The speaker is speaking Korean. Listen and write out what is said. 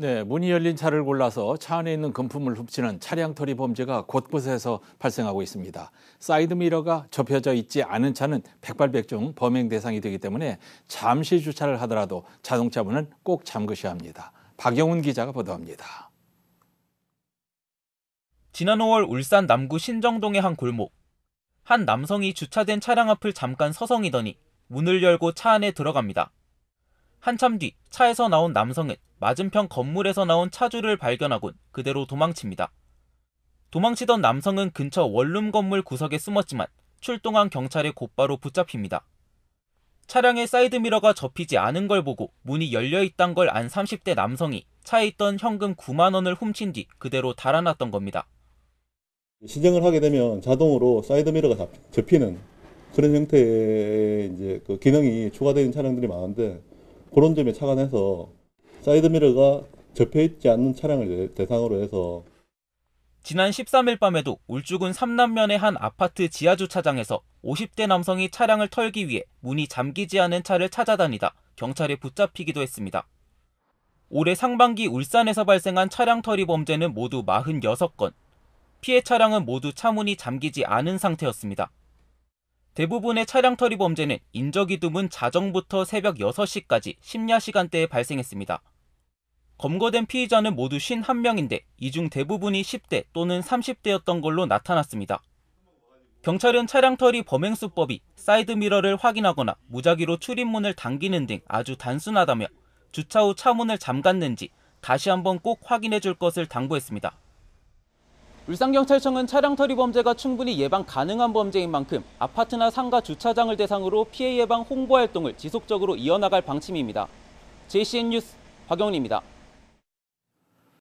네, 문이 열린 차를 골라서 차 안에 있는 금품을 훔치는 차량 털이 범죄가 곳곳에서 발생하고 있습니다. 사이드 미러가 접혀져 있지 않은 차는 백발백중 범행 대상이 되기 때문에 잠시 주차를 하더라도 자동차 문은 꼭 잠그셔야 합니다. 박영훈 기자가 보도합니다. 지난 5월 울산 남구 신정동의 한 골목. 한 남성이 주차된 차량 앞을 잠깐 서성이더니 문을 열고 차 안에 들어갑니다. 한참 뒤 차에서 나온 남성은 맞은편 건물에서 나온 차주를 발견하곤 그대로 도망칩니다. 도망치던 남성은 근처 원룸 건물 구석에 숨었지만 출동한 경찰에 곧바로 붙잡힙니다. 차량의 사이드미러가 접히지 않은 걸 보고 문이 열려있단 걸안 30대 남성이 차에 있던 현금 9만원을 훔친 뒤 그대로 달아났던 겁니다. 시정을 하게 되면 자동으로 사이드미러가 접히는 그런 형태의 이제 그 기능이 추가된 차량들이 많은데 그런 점에 착안해서 사이드미러가 접혀있지 않는 차량을 대상으로 해서 지난 13일 밤에도 울주군 삼남면의 한 아파트 지하주차장에서 50대 남성이 차량을 털기 위해 문이 잠기지 않은 차를 찾아다니다 경찰에 붙잡히기도 했습니다. 올해 상반기 울산에서 발생한 차량 털이 범죄는 모두 46건, 피해 차량은 모두 차문이 잠기지 않은 상태였습니다. 대부분의 차량 털이 범죄는 인적이 드문 자정부터 새벽 6시까지 심야 시간대에 발생했습니다. 검거된 피의자는 모두 51명인데 이 중 대부분이 10대 또는 30대였던 걸로 나타났습니다. 경찰은 차량털이 범행 수법이 사이드미러를 확인하거나 무작위로 출입문을 당기는 등 아주 단순하다며 주차 후 차문을 잠갔는지 다시 한번 꼭 확인해 줄 것을 당부했습니다. 울산경찰청은 차량털이 범죄가 충분히 예방 가능한 범죄인 만큼 아파트나 상가 주차장을 대상으로 피해 예방 홍보 활동을 지속적으로 이어나갈 방침입니다. JCN 뉴스 박영훈입니다.